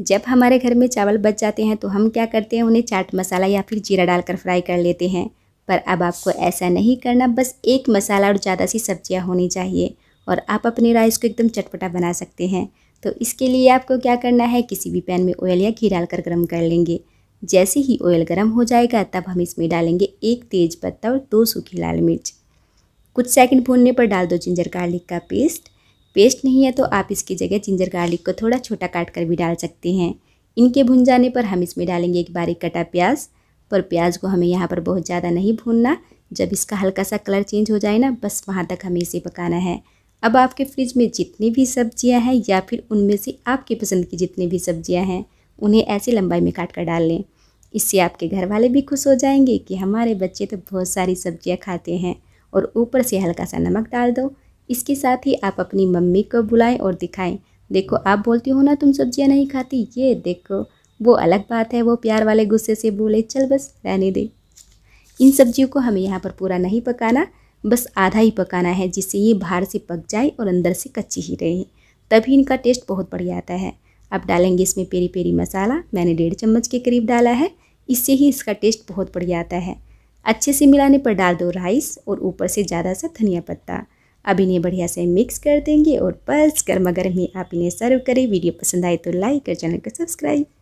जब हमारे घर में चावल बच जाते हैं तो हम क्या करते हैं उन्हें चाट मसाला या फिर जीरा डालकर फ्राई कर लेते हैं पर अब आपको ऐसा नहीं करना बस एक मसाला और ज़्यादा सी सब्जियाँ होनी चाहिए और आप अपने राइस को एकदम चटपटा बना सकते हैं तो इसके लिए आपको क्या करना है किसी भी पैन में ऑयल या घी डालकर गर्म कर लेंगे जैसे ही ऑयल गर्म हो जाएगा तब हम इसमें डालेंगे एक तेज पत्ता और दो सूखी लाल मिर्च कुछ सेकंड भूनने पर डाल दो जिंजर गार्लिक का पेस्ट पेस्ट नहीं है तो आप इसकी जगह जिंजर गार्लिक को थोड़ा छोटा काट कर भी डाल सकते हैं इनके भुन जाने पर हम इसमें डालेंगे एक बारीक कटा प्याज पर प्याज को हमें यहाँ पर बहुत ज़्यादा नहीं भूनना जब इसका हल्का सा कलर चेंज हो जाए ना बस वहाँ तक हमें इसे पकाना है अब आपके फ्रिज में जितनी भी सब्ज़ियाँ हैं या फिर उनमें से आपकी पसंद की जितनी भी सब्ज़ियाँ हैं उन्हें ऐसी लंबाई में काट कर डाल लें इससे आपके घर वाले भी खुश हो जाएंगे कि हमारे बच्चे तो बहुत सारी सब्जियाँ खाते हैं और ऊपर से हल्का सा नमक डाल दो इसके साथ ही आप अपनी मम्मी को बुलाएं और दिखाएं देखो आप बोलती हो ना तुम सब्जियां नहीं खाती ये देखो वो अलग बात है वो प्यार वाले गुस्से से बोले चल बस रहने दे इन सब्जियों को हमें यहाँ पर पूरा नहीं पकाना बस आधा ही पकाना है जिससे ये बाहर से पक जाए और अंदर से कच्ची ही रहे तभी इनका टेस्ट बहुत बढ़िया आता है अब डालेंगे इसमें पेरी पेरी मसाला मैंने डेढ़ चम्मच के करीब डाला है इससे ही इसका टेस्ट बहुत बढ़िया आता है अच्छे से मिलाने पर डाल दो राइस और ऊपर से ज़्यादा सा धनिया पत्ता अब इन्हें बढ़िया से मिक्स कर देंगे और बस गर्मा गर्म ही आप इन्हें सर्व करें वीडियो पसंद आए तो लाइक और चैनल को सब्सक्राइब